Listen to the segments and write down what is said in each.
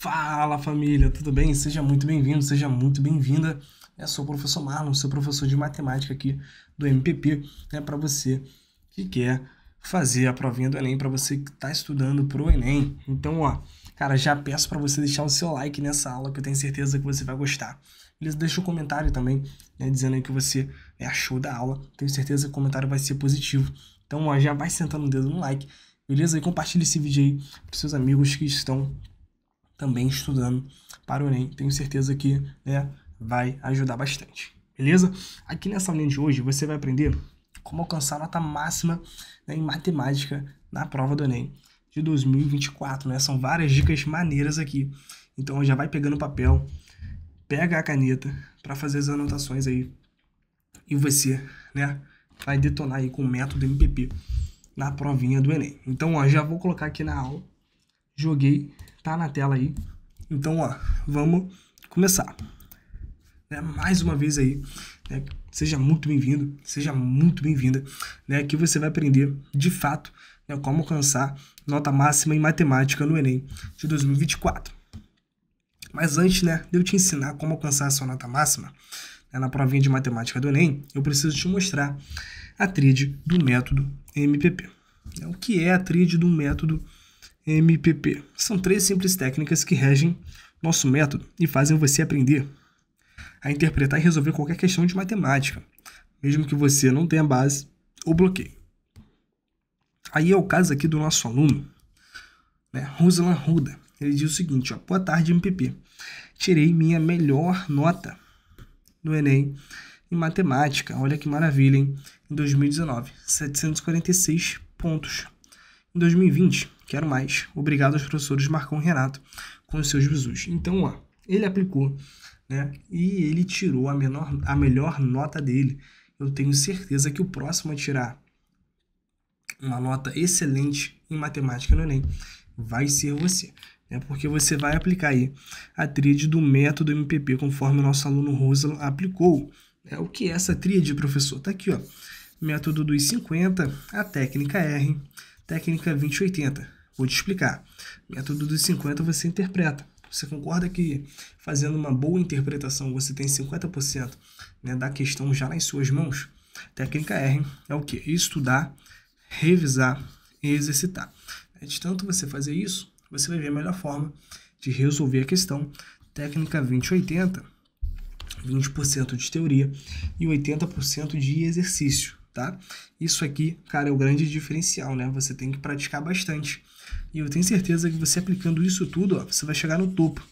Fala família, tudo bem? Seja muito bem-vindo, seja muito bem-vinda. Eu sou o professor Marlon, sou professor de matemática aqui do MPP, é né, para você que quer fazer a provinha do Enem, para você que está estudando para o Enem. Então, ó, cara, já peço para você deixar o seu like nessa aula, que eu tenho certeza que você vai gostar. Deixa um comentário também, né, dizendo aí que você é, achou da aula. Tenho certeza que o comentário vai ser positivo. Então, ó, já vai sentando o dedo no like, beleza? E compartilha esse vídeo aí para seus amigos que estão também estudando para o Enem. Tenho certeza que né, vai ajudar bastante. Beleza? Aqui nessa aula de hoje você vai aprender como alcançar a nota máxima né, em matemática na prova do Enem de 2024. Né? São várias dicas maneiras aqui. Então já vai pegando o papel, pega a caneta para fazer as anotações aí e você né, vai detonar aí com o método MPP na provinha do Enem. Então ó, já vou colocar aqui na aula, joguei tá na tela aí. Então, ó, vamos começar. Né, mais uma vez aí, né, seja muito bem-vindo, seja muito bem-vinda. Né, aqui você vai aprender, de fato, né, como alcançar nota máxima em matemática no Enem de 2024. Mas antes né, de eu te ensinar como alcançar a sua nota máxima né, na provinha de matemática do Enem, eu preciso te mostrar a tríade do método MPP. Né, o que é a tríade do método MPP? MPP. São três simples técnicas que regem nosso método e fazem você aprender a interpretar e resolver qualquer questão de matemática, mesmo que você não tenha base ou bloqueio. Aí é o caso aqui do nosso aluno, né, Ruslan Ruda. Ele diz o seguinte, ó, boa tarde MPP, tirei minha melhor nota no Enem em matemática, olha que maravilha, hein? em 2019, 746 pontos, em 2020, Quero mais. Obrigado aos professores Marcão Renato com os seus bisus. Então, ó, ele aplicou, né? E ele tirou a, menor, a melhor nota dele. Eu tenho certeza que o próximo a tirar uma nota excelente em matemática no Enem vai ser você. É porque você vai aplicar aí a tríade do método MPP, conforme o nosso aluno Rosa aplicou. É, o que é essa tríade, professor? Tá aqui, ó. Método dos 50, a técnica R, técnica 2080. Vou te explicar. Método dos 50 você interpreta. Você concorda que fazendo uma boa interpretação você tem 50% né, da questão já nas suas mãos? Técnica R é o que? É estudar, revisar e exercitar. É de tanto você fazer isso, você vai ver a melhor forma de resolver a questão. Técnica 20-80, 20% de teoria e 80% de exercício, tá? Isso aqui, cara, é o grande diferencial, né? Você tem que praticar bastante. E eu tenho certeza que você aplicando isso tudo, ó, você vai chegar no topo.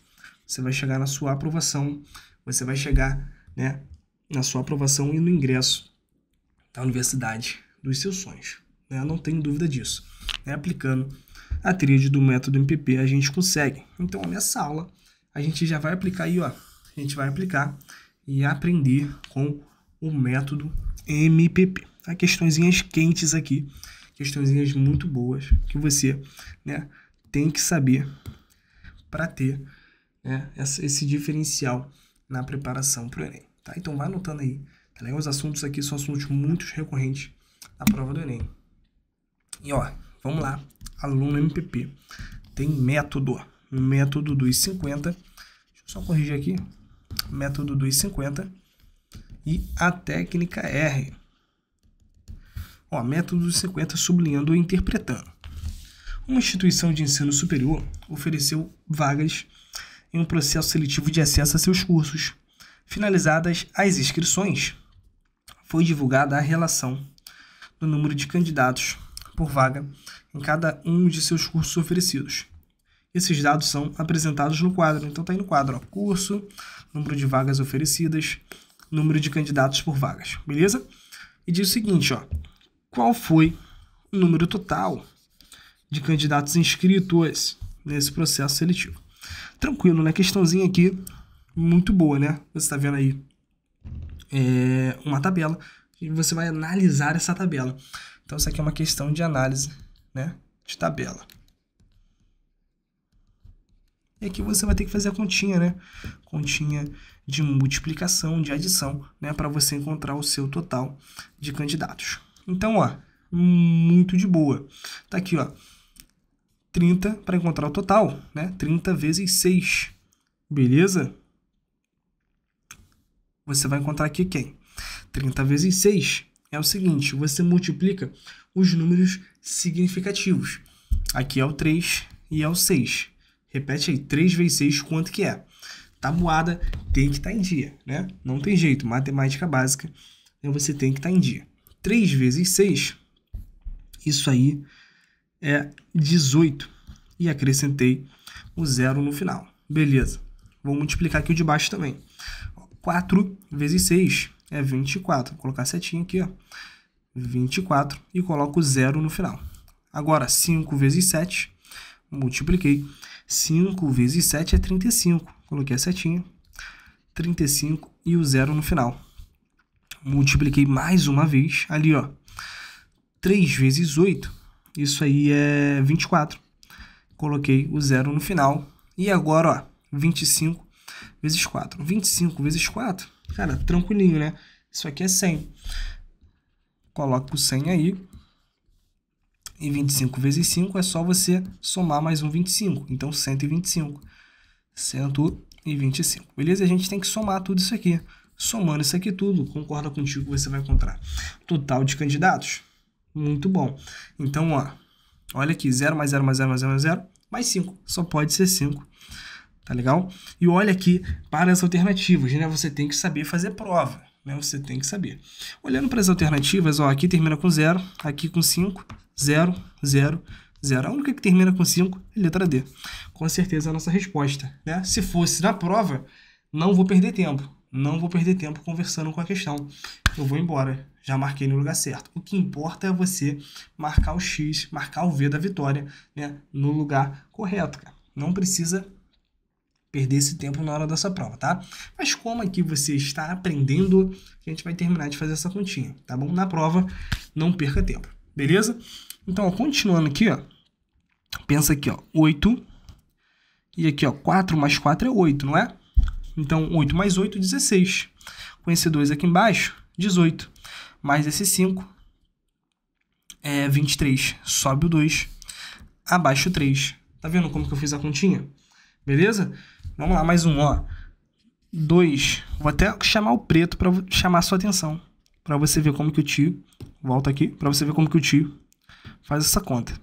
Você vai chegar na sua aprovação, você vai chegar, né, na sua aprovação e no ingresso da universidade dos seus sonhos. Né? Não tenho dúvida disso. Né? Aplicando a tríade do método MPP, a gente consegue. Então, nessa aula, a gente já vai aplicar aí, ó. A gente vai aplicar e aprender com o método MPP. Tá? Questõezinhas quentes aqui questãozinhas muito boas que você né, tem que saber para ter né, esse diferencial na preparação para o Enem. Tá? Então vai anotando aí. Tá legal? Os assuntos aqui são assuntos muito recorrentes na prova do Enem. E ó, vamos lá. Aluno MPP tem método. método dos 50. Deixa eu só corrigir aqui. Método dos 50 e a técnica R. Ó, método dos 50 sublinhando ou interpretando. Uma instituição de ensino superior ofereceu vagas em um processo seletivo de acesso a seus cursos. Finalizadas as inscrições, foi divulgada a relação do número de candidatos por vaga em cada um de seus cursos oferecidos. Esses dados são apresentados no quadro. Então tá aí no quadro, ó, curso, número de vagas oferecidas, número de candidatos por vagas, beleza? E diz o seguinte, ó, qual foi o número total de candidatos inscritos nesse processo seletivo. Tranquilo, né? Questãozinha aqui muito boa, né? Você está vendo aí é uma tabela e você vai analisar essa tabela. Então, isso aqui é uma questão de análise né? de tabela. E aqui você vai ter que fazer a continha, né? Continha de multiplicação, de adição, né? Para você encontrar o seu total de candidatos. Então, ó, muito de boa. Tá aqui, ó. 30 para encontrar o total, né? 30 vezes 6. Beleza? Você vai encontrar aqui quem? 30 vezes 6 é o seguinte, você multiplica os números significativos. Aqui é o 3 e é o 6. Repete aí, 3 vezes 6, quanto que é? Tabuada tem que estar tá em dia, né? Não tem jeito, matemática básica, então você tem que estar tá em dia. 3 vezes 6, isso aí é 18. E acrescentei o zero no final. Beleza. Vou multiplicar aqui o de baixo também. 4 vezes 6 é 24. Vou colocar a setinha aqui, ó. 24 e coloco zero no final. Agora, 5 vezes 7, multipliquei. 5 vezes 7 é 35. Coloquei a setinha. 35 e o zero no final multipliquei mais uma vez, ali ó, 3 vezes 8, isso aí é 24. Coloquei o zero no final. E agora, ó, 25 vezes 4. 25 vezes 4, cara, tranquilinho, né? Isso aqui é 100. Coloco o 100 aí. E 25 vezes 5 é só você somar mais um 25. Então, 125. 125. Beleza? A gente tem que somar tudo isso aqui. Somando isso aqui tudo, concorda contigo você vai encontrar total de candidatos. Muito bom. Então, ó, olha aqui, 0 mais 0 mais 0 mais 0 mais 0, mais 5. Só pode ser 5. Tá legal? E olha aqui para as alternativas, né? Você tem que saber fazer prova, né? Você tem que saber. Olhando para as alternativas, ó, aqui termina com 0, aqui com 5, 0, 0, 0. A única que termina com 5 é letra D. Com certeza é a nossa resposta, né? Se fosse na prova, não vou perder tempo. Não vou perder tempo conversando com a questão. Eu vou embora. Já marquei no lugar certo. O que importa é você marcar o X, marcar o V da vitória né, no lugar correto. Cara. Não precisa perder esse tempo na hora da sua prova, tá? Mas como aqui é você está aprendendo, a gente vai terminar de fazer essa continha, tá bom? Na prova, não perca tempo, beleza? Então, ó, continuando aqui, ó, pensa aqui, ó, 8, e aqui, ó, 4 mais 4 é 8, não é? Então, 8 mais 8, 16. Com esse 2 aqui embaixo, 18. Mais esse 5, é 23. Sobe o 2, abaixo o 3. Tá vendo como que eu fiz a continha? Beleza? Vamos lá, mais um, ó. 2. Vou até chamar o preto para chamar sua atenção. Para você ver como que o tio... Volta aqui. Para você ver como que o tio faz essa conta.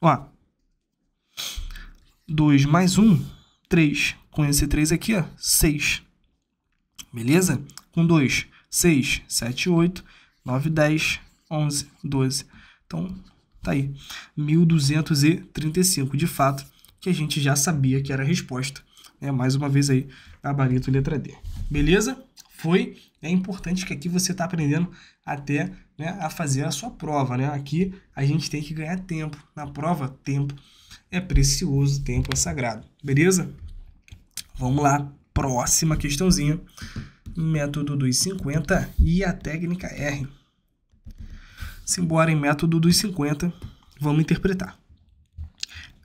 Ó. 2 mais 1, um, 3. Com esse 3 aqui, ó, 6. Beleza? Com 2, 6, 7, 8, 9, 10, 11, 12. Então, tá aí. 1235, de fato, que a gente já sabia que era a resposta. É, mais uma vez aí, gabarito letra D. Beleza? Foi. É importante que aqui você está aprendendo até né, a fazer a sua prova. Né? Aqui a gente tem que ganhar tempo. Na prova, tempo é precioso, tempo é sagrado. Beleza? Vamos lá, próxima questãozinha. Método dos 50 e a técnica R. Simbora em método dos 50, vamos interpretar.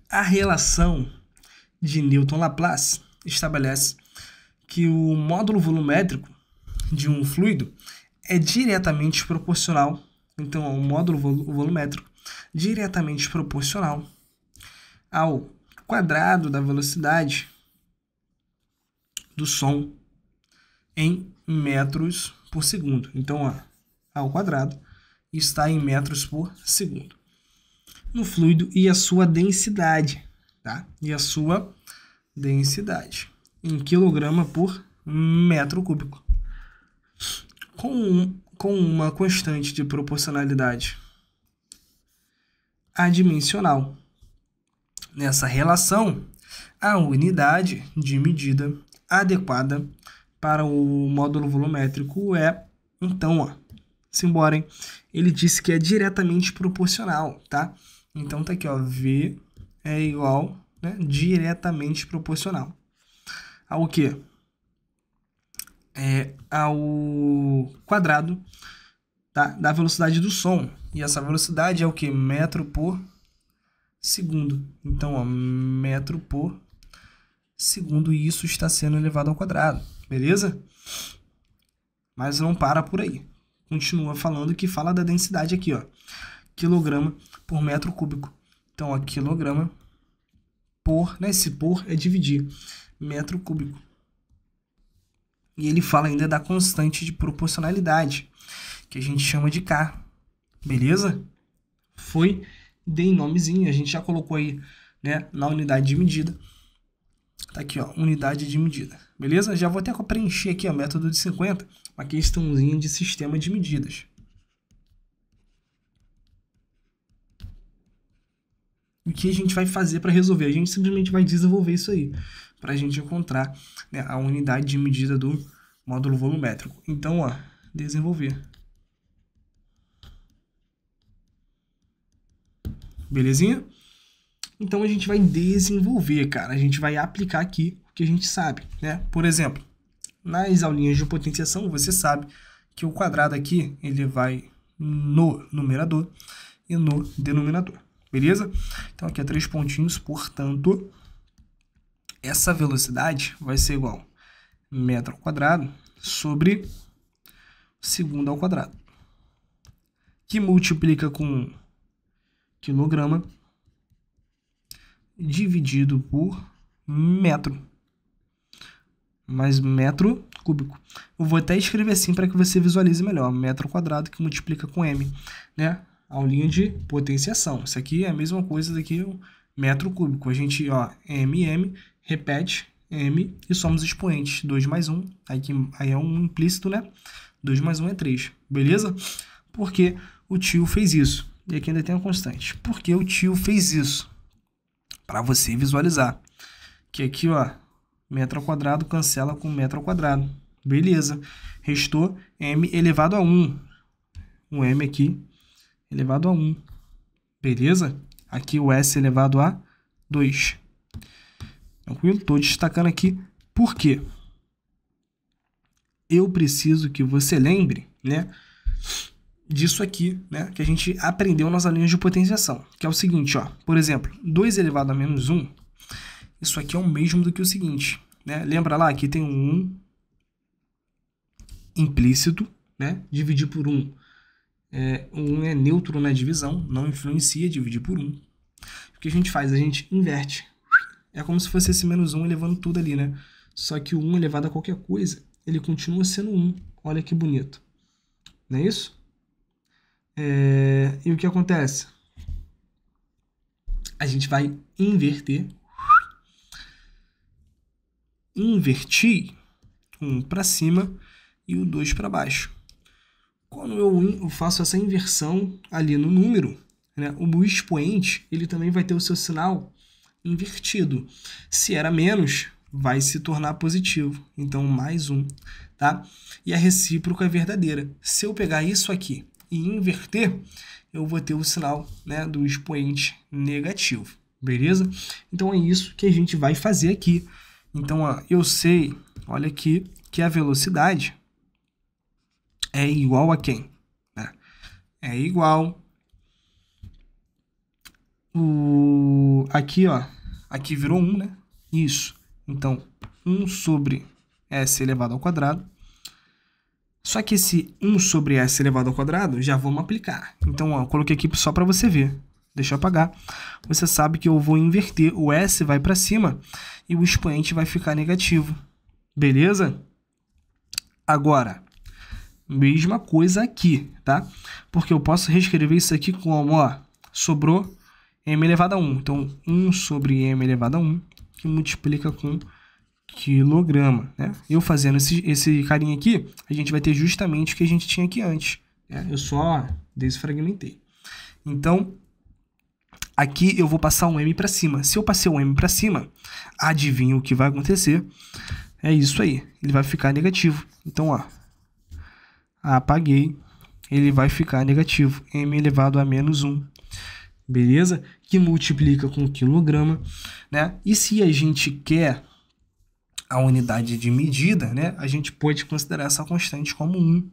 A relação de Newton-Laplace estabelece que o módulo volumétrico de um fluido é diretamente proporcional, então ao módulo volumétrico diretamente proporcional ao quadrado da velocidade do som em metros por segundo. Então, ao quadrado está em metros por segundo. No fluido e a sua densidade, tá? E a sua densidade em quilograma por metro cúbico. Com, um, com uma constante de proporcionalidade adimensional. Nessa relação, a unidade de medida adequada para o módulo volumétrico é então, ó, simbora, hein? Ele disse que é diretamente proporcional, tá? Então tá aqui, ó, V é igual, né, diretamente proporcional ao quê? É ao quadrado tá? da velocidade do som. E essa velocidade é o que? Metro por segundo. Então, ó, metro por segundo isso está sendo elevado ao quadrado, beleza? Mas não para por aí. Continua falando que fala da densidade aqui, ó. Quilograma por metro cúbico. Então, ó, quilograma por, né? Esse por é dividir metro cúbico. E ele fala ainda da constante de proporcionalidade, que a gente chama de K. Beleza? Foi, dei nomezinho, a gente já colocou aí, né, na unidade de medida. Tá aqui, ó, unidade de medida. Beleza? Já vou até preencher aqui o método de 50, uma questãozinha de sistema de medidas. O que a gente vai fazer para resolver? A gente simplesmente vai desenvolver isso aí, para a gente encontrar né, a unidade de medida do módulo volumétrico. Então, ó, desenvolver. Belezinha? Então a gente vai desenvolver, cara. A gente vai aplicar aqui o que a gente sabe, né? Por exemplo, nas aulinhas de potenciação, você sabe que o quadrado aqui, ele vai no numerador e no denominador, beleza? Então aqui é três pontinhos, portanto, essa velocidade vai ser igual a metro ao quadrado sobre segundo ao quadrado, que multiplica com quilograma dividido por metro. Mais metro cúbico. Eu vou até escrever assim para que você visualize melhor. Metro quadrado que multiplica com m, né? Aulinha de potenciação. Isso aqui é a mesma coisa daqui, metro cúbico. A gente, ó, m, m, repete, m e somos expoentes. 2 mais 1, aí, que, aí é um implícito, né? 2 mais 1 é 3, beleza? Porque o tio fez isso. E aqui ainda tem uma constante. Porque o tio fez isso? para você visualizar. Que aqui, ó, metro ao quadrado cancela com metro ao quadrado. Beleza. Restou m elevado a 1. Um m aqui elevado a 1. Beleza? Aqui o s elevado a 2. Tranquilo? Estou destacando aqui por quê? Eu preciso que você lembre, né? disso aqui, né, que a gente aprendeu nas linhas de potenciação, que é o seguinte, ó, por exemplo, 2 elevado a menos 1, isso aqui é o mesmo do que o seguinte, né, lembra lá, aqui tem um 1 implícito, né, dividir por 1, é, o 1 é neutro na divisão, não influencia dividir por 1, o que a gente faz? A gente inverte, é como se fosse esse menos 1 elevando tudo ali, né, só que o 1 elevado a qualquer coisa, ele continua sendo 1, olha que bonito, não é isso? É, e o que acontece? A gente vai inverter. Invertir um para cima e o 2 para baixo. Quando eu, eu faço essa inversão ali no número, né, o expoente ele também vai ter o seu sinal invertido. Se era menos, vai se tornar positivo. Então, mais um, tá? E a recíproca é verdadeira. Se eu pegar isso aqui e inverter, eu vou ter o sinal né, do expoente negativo, beleza? Então é isso que a gente vai fazer aqui. Então ó, eu sei, olha aqui, que a velocidade é igual a quem? Né? É igual o aqui ó, aqui virou 1, né? Isso. Então 1 sobre s elevado ao quadrado só que esse 1 sobre S elevado ao quadrado, já vamos aplicar. Então, ó, coloquei aqui só para você ver. Deixa eu apagar. Você sabe que eu vou inverter. O S vai para cima e o expoente vai ficar negativo. Beleza? Agora, mesma coisa aqui, tá? Porque eu posso reescrever isso aqui como, ó, sobrou m elevado a 1. Então, 1 sobre m elevado a 1, que multiplica com quilograma. Né? Eu fazendo esse, esse carinha aqui, a gente vai ter justamente o que a gente tinha aqui antes. Né? Eu só desfragmentei. Então, aqui eu vou passar um M para cima. Se eu passei um M para cima, adivinha o que vai acontecer? É isso aí, ele vai ficar negativo. Então, ó, apaguei, ele vai ficar negativo. M elevado a menos 1 beleza? Que multiplica com quilograma, né? E se a gente quer a unidade de medida, né, a gente pode considerar essa constante como 1,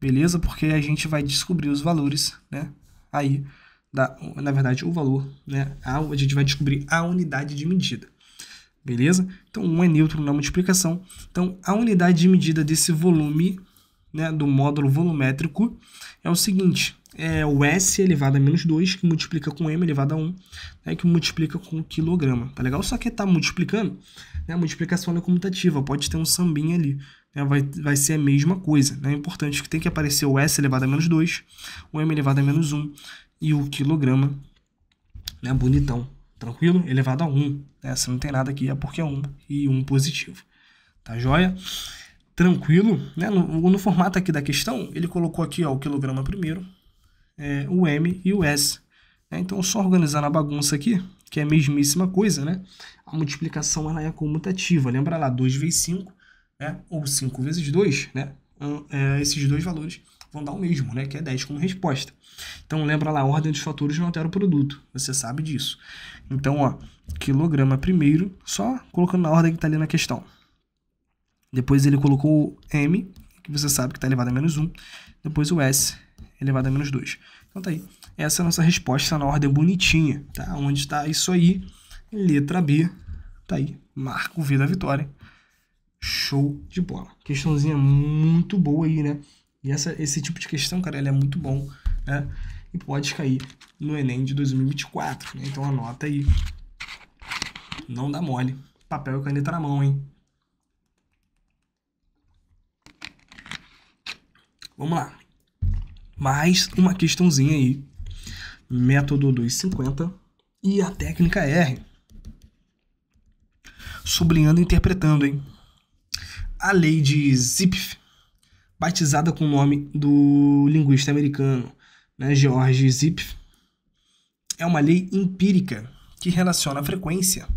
beleza? Porque a gente vai descobrir os valores, né, aí, da, na verdade, o valor, né, a, a gente vai descobrir a unidade de medida, beleza? Então, 1 é neutro na multiplicação, então a unidade de medida desse volume, né, do módulo volumétrico é o seguinte, é o S elevado a menos 2, que multiplica com M elevado a 1, né, que multiplica com quilograma, tá legal? Só que tá multiplicando, né, a multiplicação é comutativa, pode ter um sambinha ali, né, vai, vai ser a mesma coisa, né? É importante que tem que aparecer o S elevado a menos 2, o M elevado a menos 1 e o quilograma, né, bonitão, tranquilo? Elevado a 1, né, se não tem nada aqui é porque é 1 e 1 positivo, tá joia? Tranquilo, né? No, no formato aqui da questão, ele colocou aqui ó, o quilograma primeiro, é, o M e o S. Né? Então, só organizando a bagunça aqui, que é a mesmíssima coisa, né? A multiplicação ela é comutativa. Lembra lá, 2 vezes 5, né? ou 5 vezes 2, né? Um, é, esses dois valores vão dar o mesmo, né? Que é 10 como resposta. Então, lembra lá, a ordem dos fatores não altera o produto. Você sabe disso. Então, ó, quilograma primeiro, só colocando na ordem que está ali na questão. Depois ele colocou o M, que você sabe que está elevado a menos 1. Depois o S, elevado a menos 2. Então tá aí. Essa é a nossa resposta na é ordem bonitinha, tá? Onde está isso aí? Letra B. Tá aí. Marca o V da vitória. Show de bola. Questãozinha muito boa aí, né? E essa, esse tipo de questão, cara, ela é muito bom, né? E pode cair no Enem de 2024, né? Então anota aí. Não dá mole. Papel e caneta na mão, hein? Vamos lá mais uma questãozinha aí. Método 250 e a técnica R. Sublinhando e interpretando, hein? A lei de Zipf, batizada com o nome do linguista americano né, George Zipf, é uma lei empírica que relaciona a frequência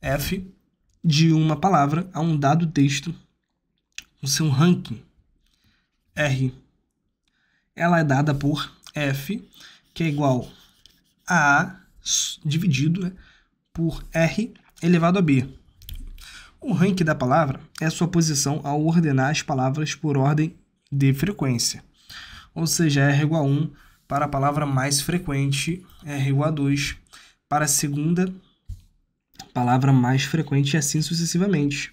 F de uma palavra a um dado texto no seu ranking R ela é dada por F, que é igual a a dividido né, por R elevado a B. O rank da palavra é sua posição ao ordenar as palavras por ordem de frequência. Ou seja, R é igual a 1 para a palavra mais frequente, R é igual a 2 para a segunda palavra mais frequente e assim sucessivamente.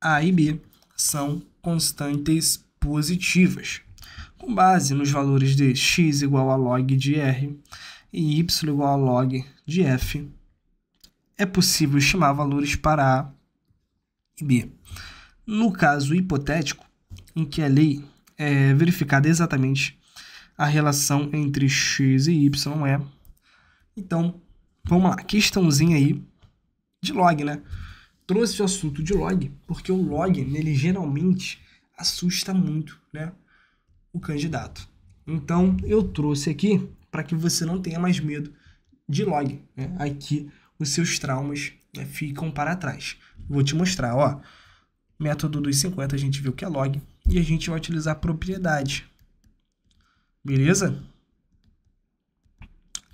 A e B são constantes positivas com base nos valores de x igual a log de r e y igual a log de f, é possível estimar valores para a e b. No caso hipotético, em que a lei é verificada exatamente a relação entre x e y é. Então, vamos lá, questãozinha aí de log, né? Trouxe o assunto de log, porque o log, nele geralmente assusta muito, né? o candidato. Então eu trouxe aqui para que você não tenha mais medo de log. Né? Aqui os seus traumas né, ficam para trás. Vou te mostrar, ó. Método dos 50 a gente viu que é log e a gente vai utilizar propriedade. Beleza?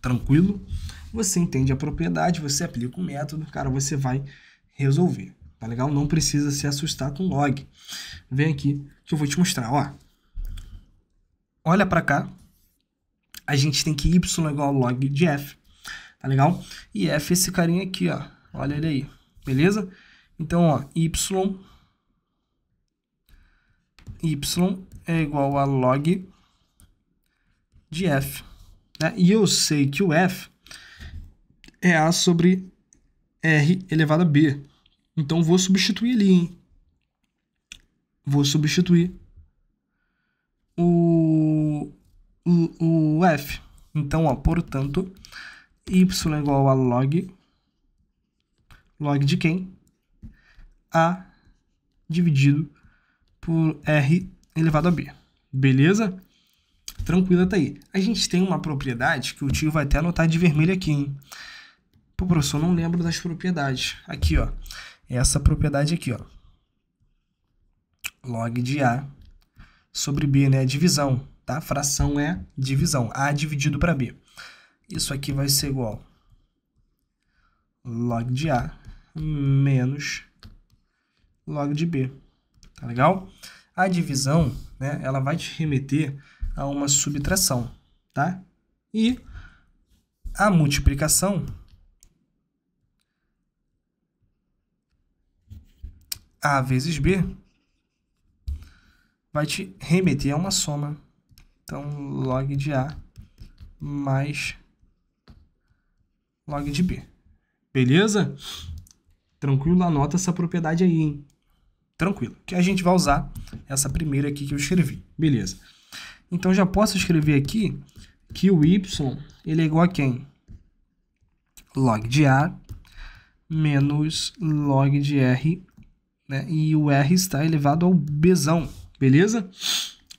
Tranquilo? Você entende a propriedade, você aplica o método, cara, você vai resolver. Tá legal? Não precisa se assustar com log. Vem aqui que eu vou te mostrar, ó olha para cá, a gente tem que y igual log de f, tá legal? E f é esse carinha aqui, ó, olha ele aí, beleza? Então, ó, y, y é igual a log de f, né? E eu sei que o f é a sobre r elevado a b, então vou substituir ali, hein? Vou substituir o, o, o f. Então, ó, portanto, y é igual a log, log de quem? A dividido por r elevado a b. Beleza? Tranquilo até tá aí. A gente tem uma propriedade que o tio vai até anotar de vermelho aqui, hein? Pô, professor, não lembro das propriedades. Aqui, ó. Essa propriedade aqui, ó. Log de A sobre B, né? Divisão, tá? Fração é divisão. A dividido para B. Isso aqui vai ser igual log de A menos log de B. Tá legal? A divisão, né, ela vai te remeter a uma subtração, tá? E a multiplicação A vezes B vai te remeter a uma soma. Então, log de A mais log de B. Beleza? Tranquilo, anota essa propriedade aí, hein? Tranquilo. Que a gente vai usar essa primeira aqui que eu escrevi. Beleza. Então, já posso escrever aqui que o Y ele é igual a quem? Log de A menos log de R, né? E o R está elevado ao Bzão beleza?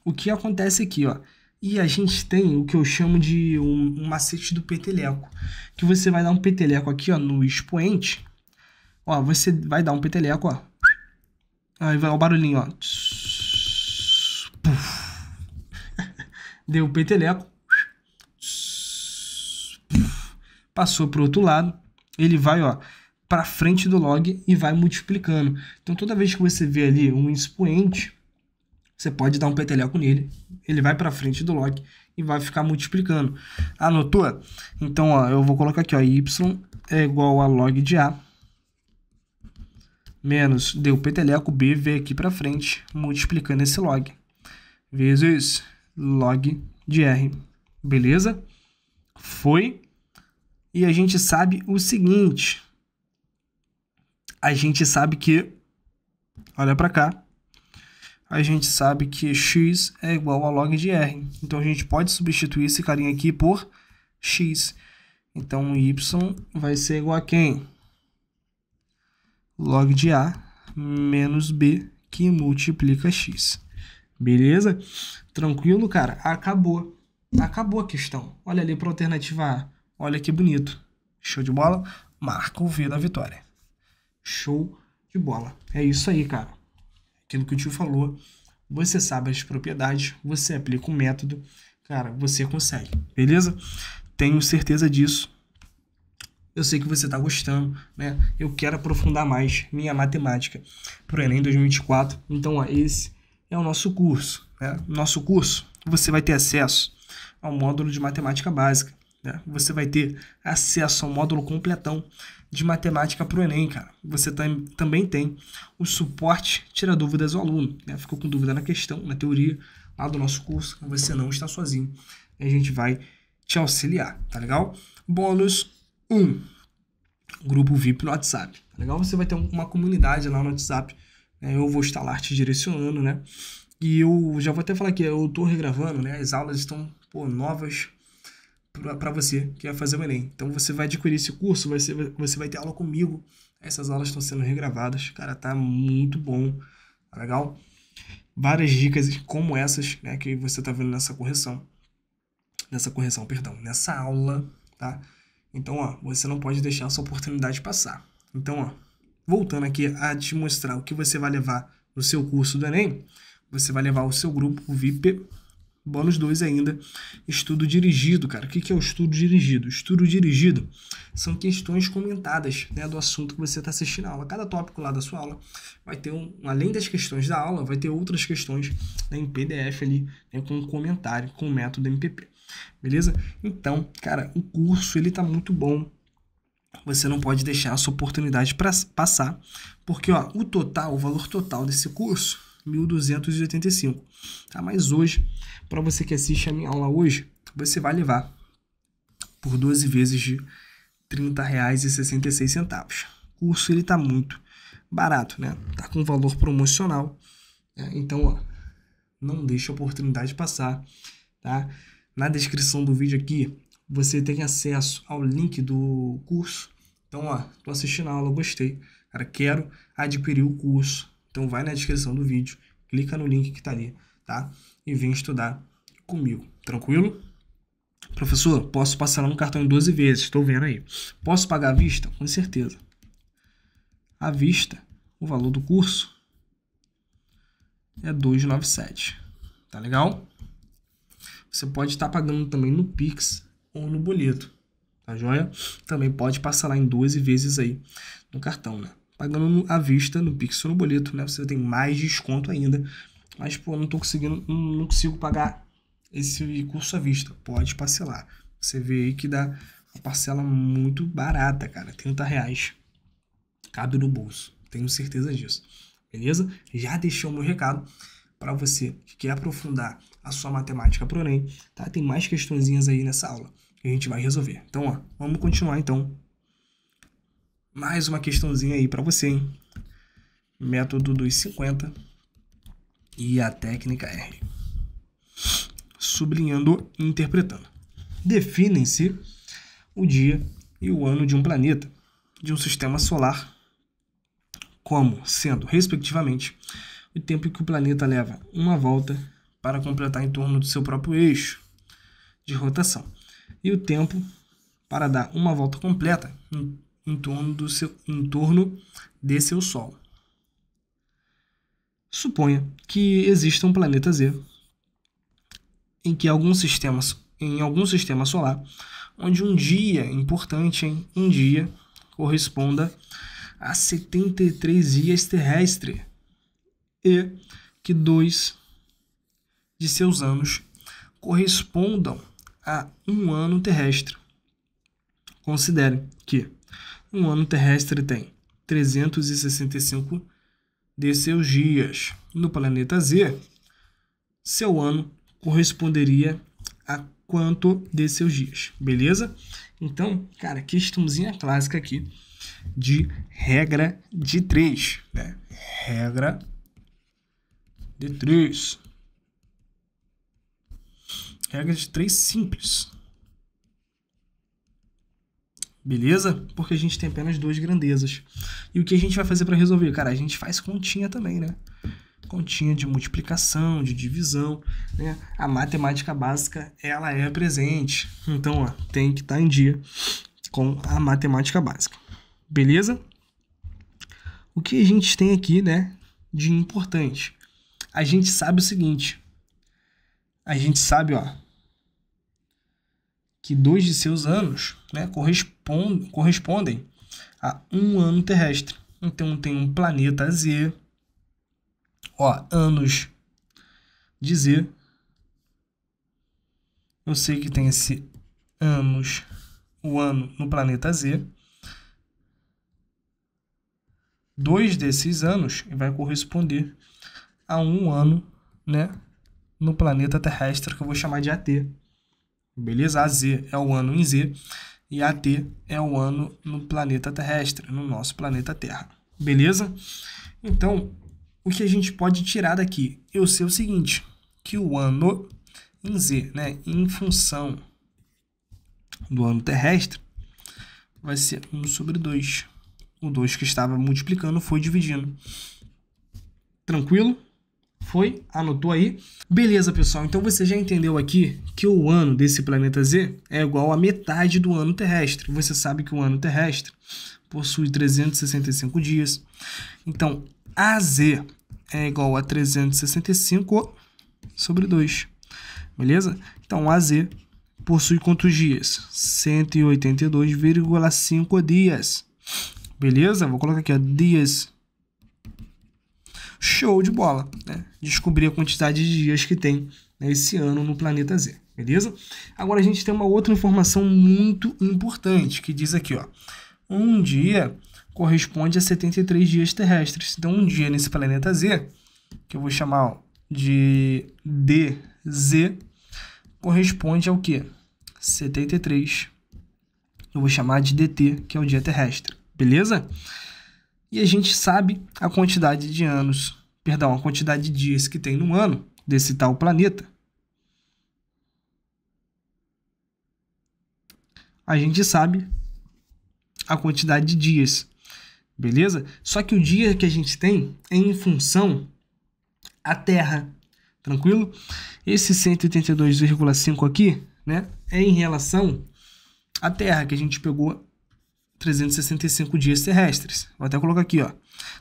O que acontece aqui, ó? E a gente tem o que eu chamo de um, um macete do peteleco, que você vai dar um peteleco aqui, ó, no expoente. Ó, você vai dar um peteleco, ó. Aí vai o barulhinho, ó. Deu o peteleco. Passou pro outro lado. Ele vai, ó, para frente do log e vai multiplicando. Então toda vez que você vê ali um expoente, você pode dar um peteleco nele, ele vai para frente do log e vai ficar multiplicando. Anotou? Então, ó, eu vou colocar aqui, ó, y é igual a log de A menos, deu peteleco, B v aqui para frente, multiplicando esse log, vezes log de R. Beleza? Foi. E a gente sabe o seguinte, a gente sabe que, olha para cá, a gente sabe que x é igual a log de r. Então, a gente pode substituir esse carinha aqui por x. Então, y vai ser igual a quem? Log de a menos b, que multiplica x. Beleza? Tranquilo, cara? Acabou. Acabou a questão. Olha ali para a alternativa A. Olha que bonito. Show de bola? Marca o V da vitória. Show de bola. É isso aí, cara aquilo que o tio falou, você sabe as propriedades, você aplica o um método, cara, você consegue, beleza? Tenho certeza disso. Eu sei que você está gostando, né? Eu quero aprofundar mais minha matemática para o Enem 2024. Então, ó, esse é o nosso curso. Né? Nosso curso, você vai ter acesso ao módulo de matemática básica. Né? Você vai ter acesso ao módulo completão de matemática para o Enem, cara. Você tam, também tem o suporte Tira Dúvidas ao Aluno. Né? Ficou com dúvida na questão, na teoria, lá do nosso curso, você não está sozinho. A gente vai te auxiliar, tá legal? Bônus 1. Um, grupo VIP no WhatsApp, tá legal? Você vai ter uma comunidade lá no WhatsApp. Né? Eu vou estar lá te direcionando, né? E eu já vou até falar que eu tô regravando, né? As aulas estão pô, novas para você que vai fazer o Enem. Então você vai adquirir esse curso, vai ser, você vai ter aula comigo. Essas aulas estão sendo regravadas, cara, tá muito bom, tá legal? Várias dicas como essas, né, que você tá vendo nessa correção. Nessa correção, perdão, nessa aula, tá? Então, ó, você não pode deixar essa oportunidade passar. Então, ó, voltando aqui a te mostrar o que você vai levar no seu curso do Enem, você vai levar o seu grupo VIP Bônus 2 ainda, estudo dirigido, cara. O que é o estudo dirigido? Estudo dirigido são questões comentadas né, do assunto que você está assistindo a aula. Cada tópico lá da sua aula vai ter, um, além das questões da aula, vai ter outras questões né, em PDF ali, né, com comentário, com o método MPP. Beleza? Então, cara, o curso ele está muito bom. Você não pode deixar essa oportunidade para passar, porque ó, o total, o valor total desse curso 1285, tá? Mas hoje, para você que assiste a minha aula hoje, você vai levar por 12 vezes de R$ 30,66. O curso ele tá muito barato, né? Tá com valor promocional. Né? Então, ó, não deixe a oportunidade passar, tá? Na descrição do vídeo aqui, você tem acesso ao link do curso. Então, ó, tô assistindo a aula, gostei. Cara, quero adquirir o curso então vai na descrição do vídeo, clica no link que está ali, tá? E vem estudar comigo, tranquilo? Professor, posso parcelar no cartão em 12 vezes, estou vendo aí. Posso pagar à vista? Com certeza. À vista, o valor do curso é 297. Tá legal? Você pode estar tá pagando também no Pix ou no boleto, tá joia? Também pode parcelar em 12 vezes aí no cartão, né? pagando à vista no Pix ou no boleto, né? Você tem mais desconto ainda. Mas, pô, não tô conseguindo, não consigo pagar esse curso à vista. Pode parcelar. Você vê aí que dá uma parcela muito barata, cara. 30 reais. Cabe no bolso. Tenho certeza disso. Beleza? Já deixei o meu recado para você que quer aprofundar a sua matemática pro Enem, tá? Tem mais questõezinhas aí nessa aula que a gente vai resolver. Então, ó, vamos continuar então mais uma questãozinha aí para você, hein? Método dos 50 e a técnica R. Sublinhando e interpretando. Definem-se o dia e o ano de um planeta de um sistema solar como sendo, respectivamente, o tempo que o planeta leva uma volta para completar em torno do seu próprio eixo de rotação e o tempo para dar uma volta completa em em torno, do seu, em torno de seu Sol. Suponha que exista um planeta Z em que algum sistema, em algum sistema solar, onde um dia importante, hein? um dia corresponda a 73 dias terrestres e que dois de seus anos correspondam a um ano terrestre. Considere que um ano terrestre tem 365 de seus dias. No planeta Z, seu ano corresponderia a quanto de seus dias, beleza? Então, cara, questãozinha clássica aqui de regra de 3, né? Regra de 3. Regra de 3 simples, Beleza? Porque a gente tem apenas duas grandezas. E o que a gente vai fazer para resolver? Cara, a gente faz continha também, né? Continha de multiplicação, de divisão, né? A matemática básica, ela é presente. Então, ó, tem que estar tá em dia com a matemática básica. Beleza? O que a gente tem aqui, né, de importante? A gente sabe o seguinte. A gente sabe, ó, que dois de seus anos né, correspondem, correspondem a um ano terrestre. Então tem um planeta Z, ó, anos de Z. Eu sei que tem esse anos, o ano no planeta Z. Dois desses anos vai corresponder a um ano né, no planeta terrestre, que eu vou chamar de AT beleza? AZ é o ano em Z e AT é o ano no planeta terrestre, no nosso planeta Terra, beleza? Então, o que a gente pode tirar daqui? Eu sei o seguinte, que o ano em Z, né, em função do ano terrestre, vai ser 1 sobre 2. O 2 que estava multiplicando foi dividindo. Tranquilo? Foi? Anotou aí? Beleza, pessoal. Então você já entendeu aqui que o ano desse planeta Z é igual a metade do ano terrestre. Você sabe que o ano terrestre possui 365 dias. Então, AZ é igual a 365 sobre 2. Beleza? Então, AZ possui quantos dias? 182,5 dias. Beleza? Vou colocar aqui, ó, dias show de bola. Né? Descobrir a quantidade de dias que tem né, esse ano no planeta Z, beleza? Agora a gente tem uma outra informação muito importante que diz aqui, ó. Um dia corresponde a 73 dias terrestres. Então, um dia nesse planeta Z, que eu vou chamar de DZ, corresponde ao quê? 73. Eu vou chamar de DT, que é o dia terrestre. Beleza? e a gente sabe a quantidade de anos, perdão, a quantidade de dias que tem no ano desse tal planeta. A gente sabe a quantidade de dias, beleza? Só que o dia que a gente tem é em função à Terra, tranquilo? Esse 182,5 aqui, né, é em relação à Terra que a gente pegou 365 dias terrestres. Vou até colocar aqui, ó.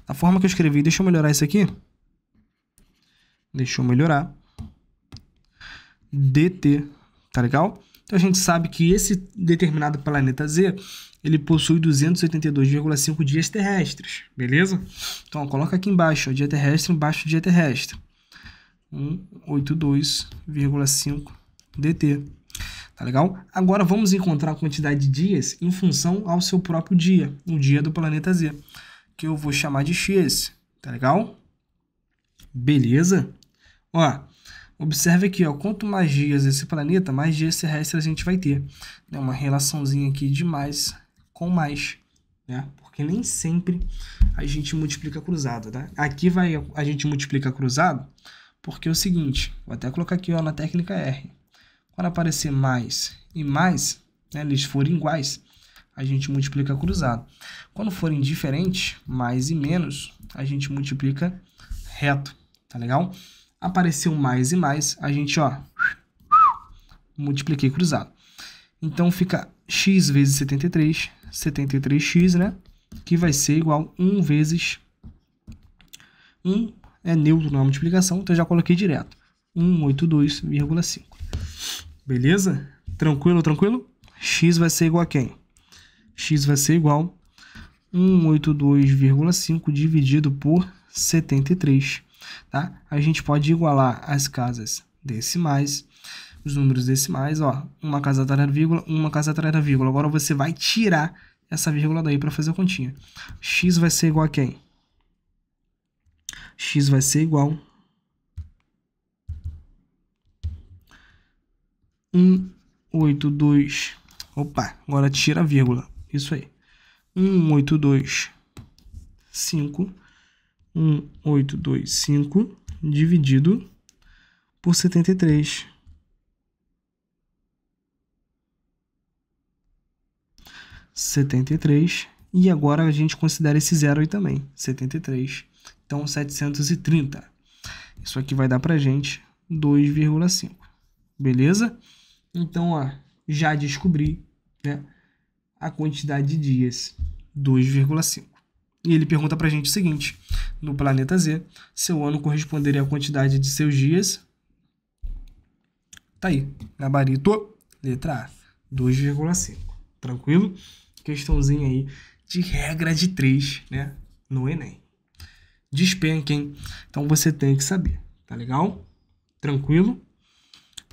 Da forma que eu escrevi, deixa eu melhorar isso aqui. Deixa eu melhorar. DT, tá legal? Então a gente sabe que esse determinado planeta Z, ele possui 282,5 dias terrestres, beleza? Então coloca aqui embaixo, ó, dia terrestre embaixo dia terrestre. 182,5 DT tá legal? Agora vamos encontrar a quantidade de dias em função ao seu próprio dia, o dia do planeta Z, que eu vou chamar de X, tá legal? Beleza? Ó, observe aqui, ó, quanto mais dias esse planeta, mais dias terrestres a gente vai ter. Né? Uma relaçãozinha aqui de mais com mais, né? Porque nem sempre a gente multiplica cruzado, tá? Aqui vai a gente multiplica cruzado, porque é o seguinte, vou até colocar aqui ó, na técnica R quando aparecer mais e mais, né, eles forem iguais, a gente multiplica cruzado. Quando forem diferentes, mais e menos, a gente multiplica reto, tá legal? Apareceu mais e mais, a gente, ó, multipliquei cruzado. Então, fica x vezes 73, 73x, né? Que vai ser igual a 1 vezes 1 é neutro na multiplicação, então eu já coloquei direto. 182,5. Beleza? Tranquilo, tranquilo? X vai ser igual a quem? X vai ser igual a 182,5 dividido por 73. Tá? A gente pode igualar as casas decimais, os números decimais, ó, uma casa atrás da vírgula, uma casa atrás da vírgula. Agora você vai tirar essa vírgula daí para fazer a continha. X vai ser igual a quem? X vai ser igual 182. Opa, agora tira a vírgula. Isso aí. 182. 5. 1825 dividido por 73. Setenta e agora a gente considera esse zero aí também, 73. Então, 730. Isso aqui vai dar pra gente 2,5. beleza? Então, ó, já descobri né, a quantidade de dias, 2,5. E ele pergunta para a gente o seguinte, no planeta Z, seu ano corresponderia à quantidade de seus dias? Tá aí, gabarito, letra A, 2,5. Tranquilo? Questãozinha aí de regra de 3, né, no Enem. Despenquem, então você tem que saber, tá legal? Tranquilo?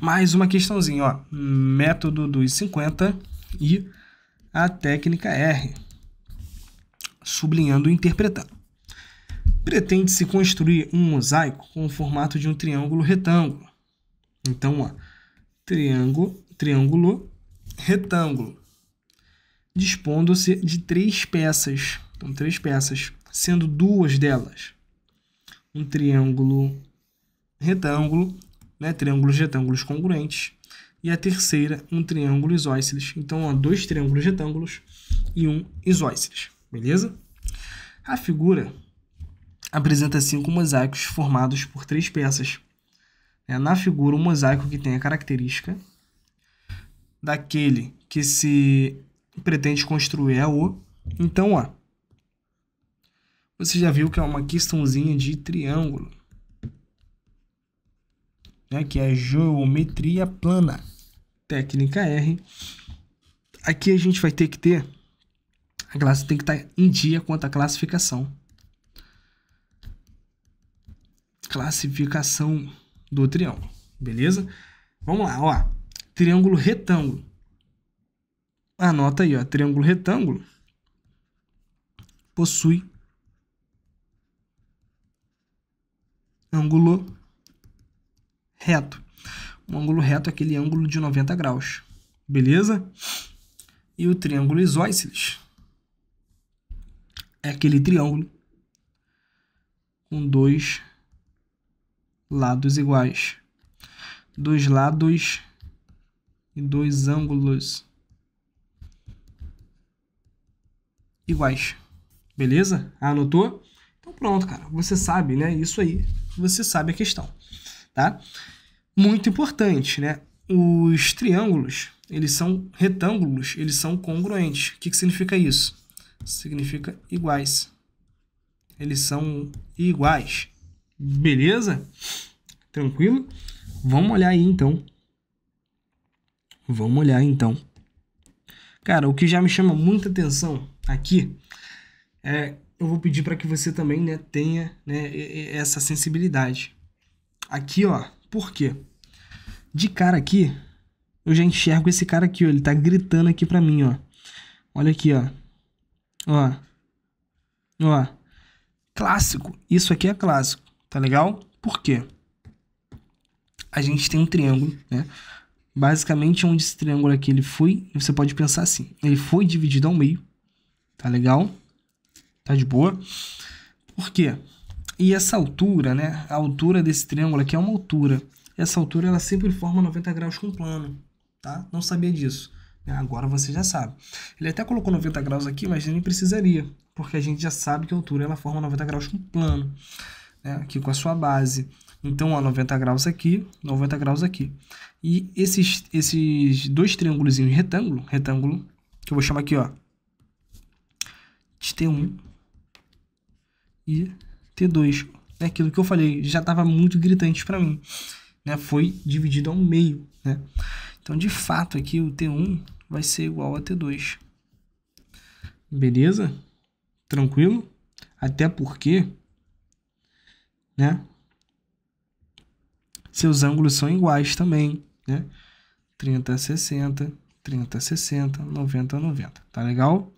Mais uma questãozinha, ó. Método dos 50 e a técnica R. Sublinhando e interpretando. Pretende-se construir um mosaico com o formato de um triângulo retângulo. Então, ó, triângulo, triângulo retângulo. Dispondo-se de três peças. Então, três peças, sendo duas delas um triângulo retângulo né? triângulos retângulos congruentes. E a terceira, um triângulo isósceles. Então, ó, dois triângulos retângulos e um isósceles, beleza? A figura apresenta cinco mosaicos formados por três peças. É, na figura, o um mosaico que tem a característica daquele que se pretende construir é o. Então, ó, você já viu que é uma questãozinha de triângulo né, que é geometria plana, técnica R. Aqui a gente vai ter que ter, a classe tem que estar tá em dia quanto à classificação. Classificação do triângulo, beleza? Vamos lá, ó, triângulo retângulo. Anota aí, ó, triângulo retângulo possui ângulo reto. Um ângulo reto é aquele ângulo de 90 graus. Beleza? E o triângulo isósceles é aquele triângulo com dois lados iguais. Dois lados e dois ângulos iguais. Beleza? Anotou? Então pronto, cara. Você sabe, né? Isso aí. Você sabe a questão, tá? muito importante, né? Os triângulos, eles são retângulos, eles são congruentes. O que, que significa isso? Significa iguais. Eles são iguais. Beleza? Tranquilo? Vamos olhar aí então. Vamos olhar então. Cara, o que já me chama muita atenção aqui é eu vou pedir para que você também né, tenha né, essa sensibilidade. Aqui, ó, por quê? De cara aqui, eu já enxergo esse cara aqui, ó. Ele tá gritando aqui pra mim, ó. Olha aqui, ó. Ó. Ó. Clássico. Isso aqui é clássico, tá legal? Por quê? A gente tem um triângulo, né? Basicamente, onde esse triângulo aqui ele foi, você pode pensar assim. Ele foi dividido ao meio, tá legal? Tá de boa? Por quê? E essa altura, né? A altura desse triângulo aqui é uma altura essa altura ela sempre forma 90 graus com o plano, tá? Não sabia disso. É, agora você já sabe. Ele até colocou 90 graus aqui, mas nem precisaria, porque a gente já sabe que a altura ela forma 90 graus com o plano, né? aqui com a sua base. Então, ó, 90 graus aqui, 90 graus aqui. E esses, esses dois triângulos retângulo, retângulo, que eu vou chamar aqui, ó, de T1 e T2. É aquilo que eu falei, já estava muito gritante para mim né, foi dividido ao meio. Né? Então, de fato, aqui o T1 vai ser igual a T2. Beleza? Tranquilo? Até porque, né? Seus ângulos são iguais também, né? 30 a 60, 30 a 60, 90 a 90. Tá legal?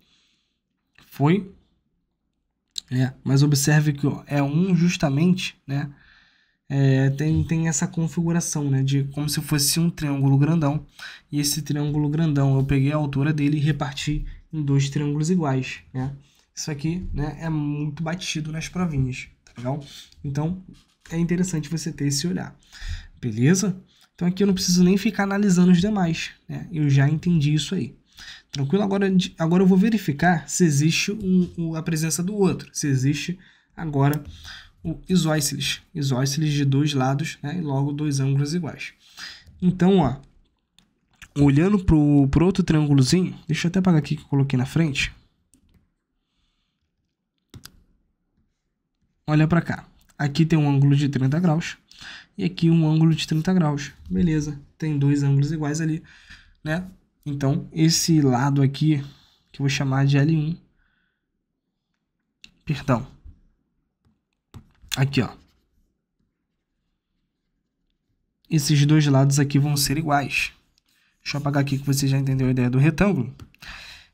Foi? É, mas observe que é um justamente, né? é, tem, tem essa configuração, né? De como se fosse um triângulo grandão. E esse triângulo grandão, eu peguei a altura dele e reparti em dois triângulos iguais, né? Isso aqui, né, é muito batido nas provinhas, tá legal? Então, é interessante você ter esse olhar, beleza? Então, aqui eu não preciso nem ficar analisando os demais, né? Eu já entendi isso aí. Tranquilo? Agora, agora eu vou verificar se existe um, um, a presença do outro, se existe agora isósceles, isósceles de dois lados, né? e logo dois ângulos iguais. Então, ó, olhando para o outro triângulozinho, deixa eu até apagar aqui que eu coloquei na frente. Olha para cá. Aqui tem um ângulo de 30 graus e aqui um ângulo de 30 graus. Beleza, tem dois ângulos iguais ali, né? Então, esse lado aqui, que eu vou chamar de L1, perdão, Aqui, ó. Esses dois lados aqui vão ser iguais. Deixa eu apagar aqui que você já entendeu a ideia do retângulo.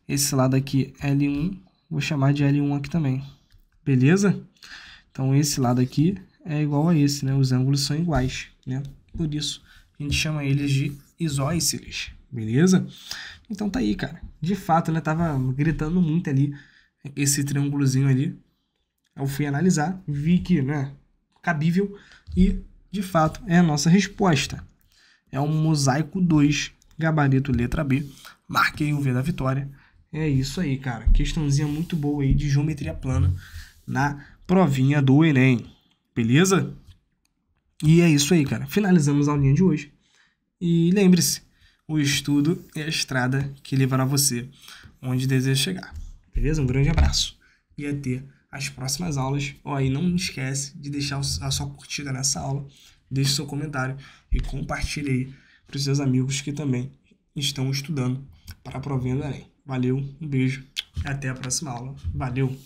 Esse lado aqui, L1, vou chamar de L1 aqui também. Beleza? Então, esse lado aqui é igual a esse, né? Os ângulos são iguais, né? Por isso, a gente chama eles de isósceles, beleza? Então tá aí, cara. De fato, né? Tava gritando muito ali esse triângulozinho ali. Eu fui analisar, vi que, né, cabível e de fato é a nossa resposta. É um mosaico 2, gabarito letra B. Marquei o V da vitória. É isso aí, cara. Questãozinha muito boa aí de geometria plana na provinha do Enem. Beleza? E é isso aí, cara. Finalizamos a aulinha de hoje. E lembre-se, o estudo é a estrada que levará você onde deseja chegar. Beleza? Um grande abraço e até as próximas aulas. Ó, aí não esquece de deixar a sua curtida nessa aula, deixe seu comentário e compartilhe aí para os seus amigos que também estão estudando para a provinha do Enem. Valeu, um beijo e até a próxima aula. Valeu!